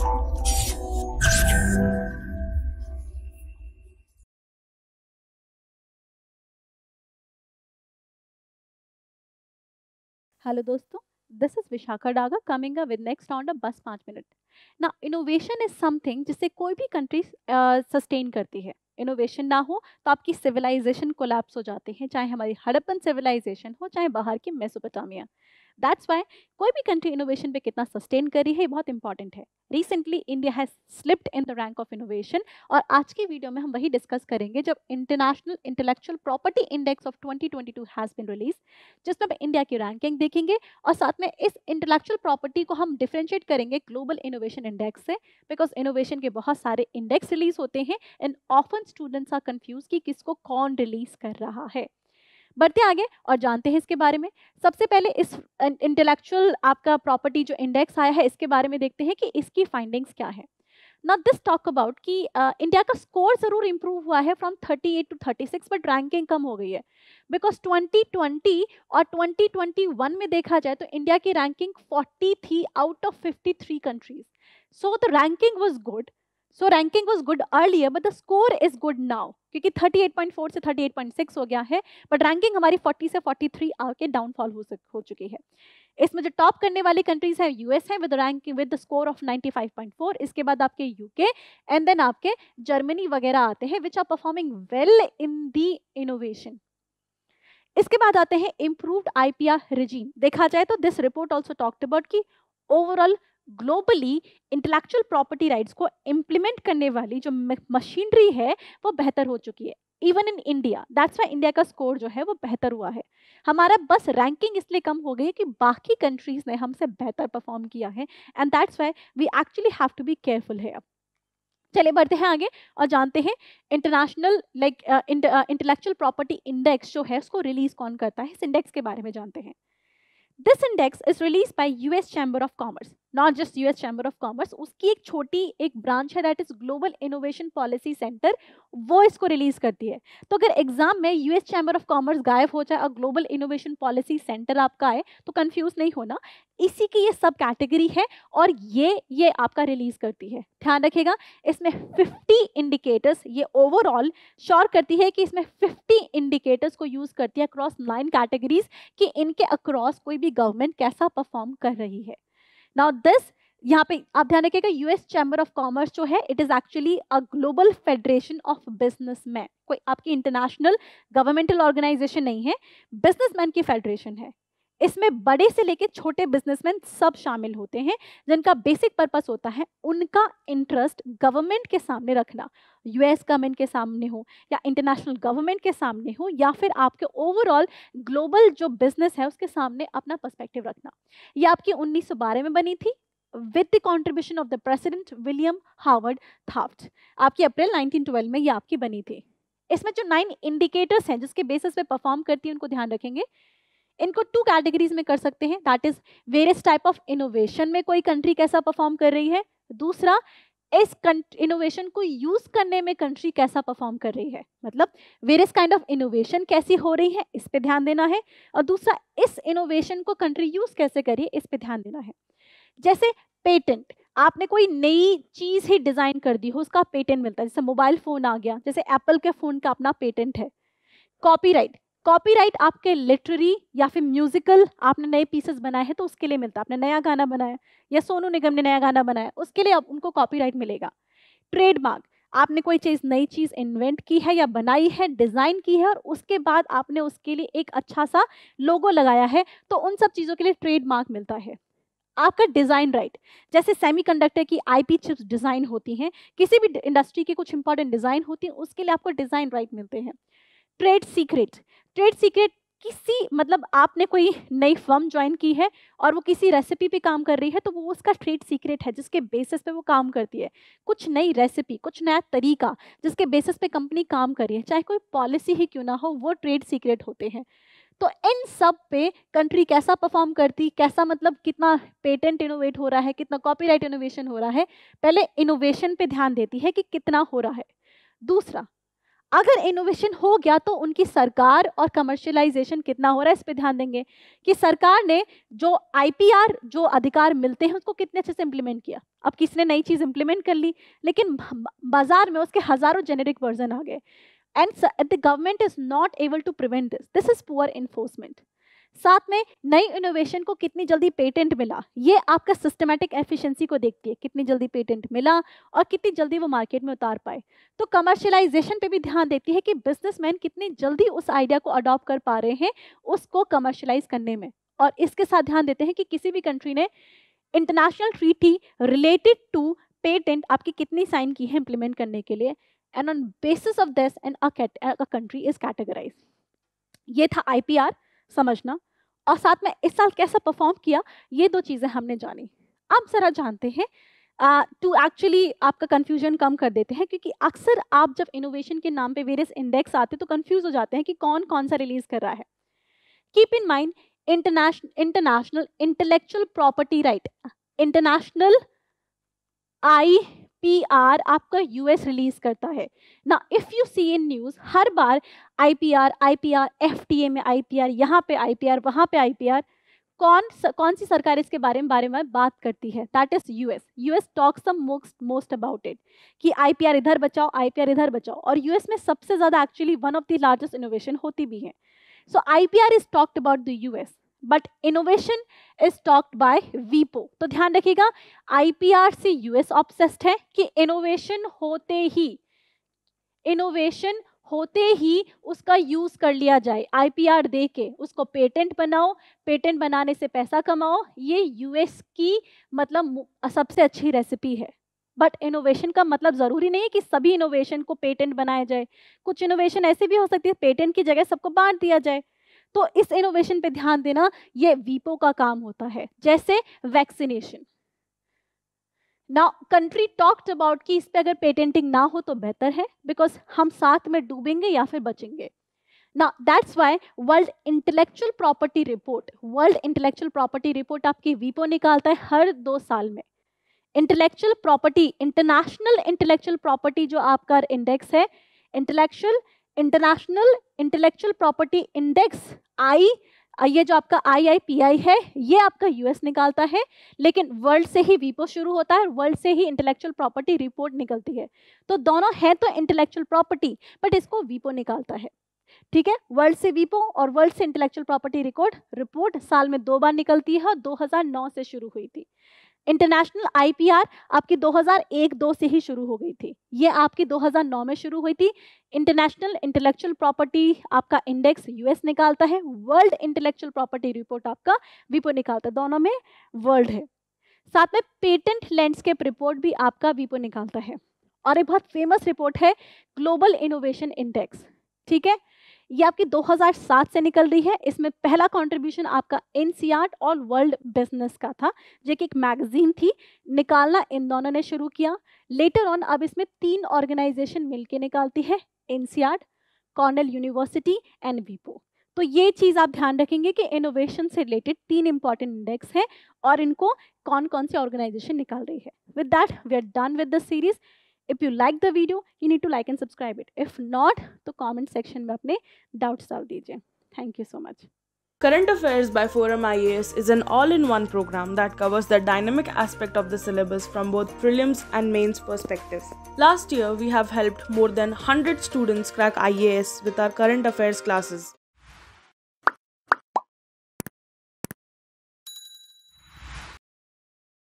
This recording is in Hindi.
हेलो दोस्तों this is Vishakha Daga coming up with next on बस पाँच मिनट ना इनोवेशन इज समथिंग जिससे कोई भी कंट्री सस्टेन uh, करती है इनोवेशन ना हो तो आपकी सिविलाइजेशन कोलैप्स हो जाते हैं चाहे हमारी हड़प्पन सिविलाइजेशन हो चाहे बाहर की मेसोपोटामिया दैट्स वाई कोई भी कंट्री इनोवेशन पे कितना सस्टेन कर रही है बहुत इंपॉर्टेंट है recently India has slipped in the rank of innovation और आज की वीडियो में हम वही डिस्कस करेंगे जब international intellectual property index of 2022 has been release जिसमें हम इंडिया की रैंकिंग देखेंगे और साथ में इस इंटेलेक्चुअल प्रॉपर्टी को हम डिफ्रेंशिएट करेंगे ग्लोबल इनोवेशन इंडेक्स से बिकॉज इनोवेशन के बहुत सारे इंडेक्स रिलीज होते हैं and often students are confuse कि किसको कौन रिलीज कर रहा है बढ़ते आगे और जानते हैं इसके बारे में सबसे पहले इस इंटेलेक्चुअल आपका प्रॉपर्टी जो इंडेक्स आया है इसके बारे में देखते हैं कि इसकी फाइंडिंग्स क्या है नॉट दिस टॉक अबाउट कि इंडिया का स्कोर ज़रूर इम्प्रूव हुआ है फ्रॉम 38 टू 36 बट रैंकिंग कम हो गई है बिकॉज 2020 और 2021 में देखा जाए तो इंडिया की रैंकिंग 40 थी out of 53 countries so the ranking was good so ranking was good earlier but the score is good now क्योंकि 38.4 से 38.6 हो गया है बट रैंकिंग हमारी 40 से 43 थ्री आके डाउनफॉल हो हो चुकी है इसमें जो टॉप करने वाली कंट्रीज है यूएस है with ranking with the score of 95.4 इसके बाद आपके यूके एंड देन आपके जर्मनी वगैरह आते हैं which are performing well in the innovation इसके बाद आते हैं इम्प्रूव्ड आईपीआर रिजीम देखा जाए तो this report also talked about की overall globally intellectual property rights को इम्प्लीमेंट करने वाली जो मशीनरी है वो बेहतर हो चुकी है even in India that's why India का स्कोर जो है वो बेहतर हुआ है हमारा बस रैंकिंग इसलिए कम हो गई है कि बाकी कंट्रीज़ ने हमसे बेहतर परफॉर्म किया है and that's why we actually have to be careful है चले बढ़ते हैं आगे और जानते हैं international like intellectual property index जो है उसको रिलीज कौन करता है इस इंडेक्स के बारे में जानते हैं this index is release by U S chamber of commerce not just US chamber of commerce उसकी एक छोटी एक ब्रांच है that is global innovation policy centre वो इसको रिलीज करती है तो अगर एग्जाम में यूएस चैम्बर ऑफ कॉमर्स गायब हो जाए और ग्लोबल इनोवेशन पॉलिसी सेंटर आपका आए तो कन्फ्यूज नहीं होना इसी की ये सब कैटेगरी है और ये ये आपका रिलीज करती है ध्यान रखेगा इसमें फिफ्टी इंडिकेटर्स ये ओवरऑल श्योर करती है कि इसमें फिफ्टी इंडिकेटर्स को यूज़ करती है अक्रॉस नाइन कैटेगरीज कि इनके अक्रॉस कोई भी गवर्नमेंट कैसा परफॉर्म कर रही है नाउ दिस यहाँ पे आप ध्यान रखिएगा यूएस चैम्बर ऑफ कॉमर्स जो है it is actually a global federation of businessman कोई आपकी इंटरनेशनल गवर्नमेंटल ऑर्गेनाइजेशन नहीं है बिजनेसमैन की फेडरेशन है इसमें बड़े से लेकर छोटे बिजनेसमैन सब शामिल होते हैं जिनका बेसिक पर्पस होता है उनका इंटरेस्ट गवर्नमेंट के सामने रखना यूएस गवर्नमेंट के सामने हो या इंटरनेशनल गवर्नमेंट के सामने हो या फिर आपके ओवरऑल ग्लोबल जो बिजनेस है उसके सामने अपना पर्सपेक्टिव रखना ये आपकी उन्नीस में बनी थी with the contribution of the president William Howard Taft आपकी अप्रैल नाइनटीन में ये आपकी बनी थी इसमें जो नाइन इंडिकेटर्स हैं जिसके बेसिस पे परफॉर्म करती है उनको ध्यान रखेंगे इनको टू कैटेगरीज में कर सकते हैं that is various type of innovation में कोई कंट्री कैसा परफॉर्म कर रही है दूसरा इस इनोवेशन को यूज करने में कंट्री कैसा परफॉर्म कर रही है मतलब वेरियस काइंड ऑफ इनोवेशन कैसी हो रही है इस पे ध्यान देना है और दूसरा इस इनोवेशन को कंट्री यूज कैसे करिए इस पे ध्यान देना है जैसे पेटेंट आपने कोई नई चीज ही डिजाइन कर दी हो उसका पेटेंट मिलता है जैसे मोबाइल फोन आ गया जैसे एप्पल के फोन का अपना पेटेंट है कॉपीराइट कॉपीराइट आपके लिटरेरी या फिर म्यूजिकल आपने नए पीसेस बनाए हैं तो उसके लिए मिलता है आपने नया गाना बनाया या सोनू निगम ने नया गाना बनाया उसके लिए अब उनको कॉपीराइट मिलेगा ट्रेडमार्क आपने कोई चीज़ नई चीज़ इन्वेंट की है या बनाई है डिज़ाइन की है और उसके बाद आपने उसके लिए एक अच्छा सा लोगो लगाया है तो उन सब चीज़ों के लिए ट्रेडमार्क मिलता है आपका डिज़ाइन राइट जैसे सेमीकंडक्टर की आईपी चिप्स डिज़ाइन होती हैं किसी भी इंडस्ट्री के कुछ इंपॉर्टेंट डिज़ाइन होती है उसके लिए आपको डिज़ाइन राइट मिलते हैं ट्रेड सीक्रेट ट्रेड सीक्रेट किसी मतलब आपने कोई नई फर्म ज्वाइन की है और वो किसी रेसिपी पे काम कर रही है तो वो उसका ट्रेड सीक्रेट है जिसके बेसिस पे वो काम करती है कुछ नई रेसिपी कुछ नया तरीका जिसके बेसिस पे कंपनी काम कर रही है चाहे कोई पॉलिसी ही क्यों ना हो वो ट्रेड सीक्रेट होते हैं तो इन सब पे कंट्री कैसा परफॉर्म करती कैसा मतलब कितना पेटेंट इनोवेट हो रहा है कितना कॉपीराइट इनोवेशन हो रहा है पहले इनोवेशन पे ध्यान देती है कि कितना हो रहा है दूसरा अगर इनोवेशन हो गया तो उनकी सरकार और कमर्शियलाइजेशन कितना हो रहा है इस पर ध्यान देंगे कि सरकार ने जो आईपीआर जो अधिकार मिलते हैं उसको कितने अच्छे से इम्प्लीमेंट किया अब किसने नई चीज़ इम्प्लीमेंट कर ली लेकिन बाजार में उसके हज़ारों जेनेरिक वर्जन आ गए and the government is not able to prevent this this is poor enforcement साथ में नई इनोवेशन को कितनी जल्दी पेटेंट मिला ये आपका सिस्टमेटिक एफिशिएंसी को देखती है कितनी जल्दी पेटेंट मिला और कितनी जल्दी वो मार्केट में उतार पाए तो कमर्शलाइजेशन पे भी ध्यान देती है कि बिजनेसमैन कितनी जल्दी उस आइडिया को अडॉप्ट कर पा रहे हैं उसको कमर्शलाइज करने में और इसके साथ ध्यान देते हैं कि किसी भी कंट्री ने international treaty related to patent आपकी कितनी साइन की है इम्प्लीमेंट करने के लिए and on basis of this and country is categorise ये था आई समझना और साथ में इस साल कैसा परफॉर्म किया ये दो चीज़ें हमने जानी अब ज़रा जानते हैं टू uh, एक्चुअली आपका कन्फ्यूजन कम कर देते हैं क्योंकि अक्सर आप जब इनोवेशन के नाम पे वेरियस इंडेक्स आते हैं तो कन्फ्यूज हो जाते हैं कि कौन कौन सा रिलीज कर रहा है keep in mind international international intellectual property right international I R आपका यूएस रिलीज करता है ना if you see in news हर बार आईपीआर आईपीआर एफटीए में आईपीआर यहाँ पे आईपीआर वहाँ पे आर कौन कौन सी सरकार इसके बारे में बारे में बात करती है that is US US talks the most most about it कि आईपीआर इधर बचाओ आईपीआर इधर बचाओ और यूएस में सबसे ज़्यादा actually one of the largest innovation होती भी है so IPR is talked about the US but innovation is talked by वीपो तो ध्यान रखिएगा आईपीआर से यूएस ऑब्सेस्ड है कि इनोवेशन होते ही इनोवेशन होते ही उसका यूज कर लिया जाए आईपीआर दे के उसको पेटेंट बनाओ पेटेंट बनाने से पैसा कमाओ ये यूएस की मतलब सबसे अच्छी रेसिपी है बट इनोवेशन का मतलब ज़रूरी नहीं है कि सभी इनोवेशन को पेटेंट बनाया जाए कुछ इनोवेशन ऐसे भी हो सकती है पेटेंट की जगह सबको बांट दिया जाए तो इस इनोवेशन पे ध्यान देना ये वीपो का काम होता है जैसे वैक्सीनेशन ना कंट्री टॉक्ट अबाउट कि इस पे अगर पेटेंटिंग ना हो तो बेहतर है बिकॉज हम साथ में डूबेंगे या फिर बचेंगे ना that's why world intellectual property report world intellectual property report आपकी वीपो निकालता है हर दो साल में intellectual property international intellectual property जो आपका इंडेक्स है intellectual international intellectual property index I ये जो आपका आई है ये आपका यूएस निकालता है लेकिन वर्ल्ड से ही वीपो शुरू होता है वर्ल्ड से ही इंटेलेक्चुअल प्रॉपर्टी रिपोर्ट निकलती है तो दोनों है तो इंटेलेक्चुअल प्रॉपर्टी बट इसको वीपो निकालता है ठीक है वर्ल्ड से वीपो और वर्ल्ड से इंटेलेक्चुअल प्रॉपर्टी रिकॉर्ड रिपोर्ट साल में दो बार निकलती है और नौ से शुरू हुई थी इंटरनेशनल आईपीआर आपकी 2001-2 से ही शुरू हो गई थी ये आपकी 2009 में शुरू हुई थी इंटरनेशनल इंटेलेक्चुअल प्रॉपर्टी आपका इंडेक्स यूएस निकालता है वर्ल्ड इंटेलेक्चुअल प्रॉपर्टी रिपोर्ट आपका विपो निकालता है दोनों में वर्ल्ड है साथ में पेटेंट लैंडस्केप रिपोर्ट भी आपका विपो निकालता है और एक बहुत फेमस रिपोर्ट है ग्लोबल इनोवेशन इंडेक्स ठीक है ये आपकी 2007 से निकल रही है इसमें पहला कंट्रीब्यूशन आपका एन और वर्ल्ड बिजनेस का था जो कि एक मैगजीन थी निकालना इन दोनों ने शुरू किया लेटर ऑन अब इसमें तीन ऑर्गेनाइजेशन मिलकर निकालती है इन कॉर्नल यूनिवर्सिटी एंड वीपो तो ये चीज़ आप ध्यान रखेंगे कि इनोवेशन से रिलेटेड तीन इंपॉर्टेंट इंडेक्स हैं और इनको कौन कौन सी ऑर्गेनाइजेशन निकाल रही है with that we are done with the series if you like the video, you need to like and subscribe it if not तो comment section में अपने doubts डाल दीजिए thank you so much Current Affairs by Forum IAS is an all in one program that covers the dynamic aspect of the syllabus from both prelims and mains perspectives. Last year, we have helped more than 100 students crack IAS with our current affairs classes.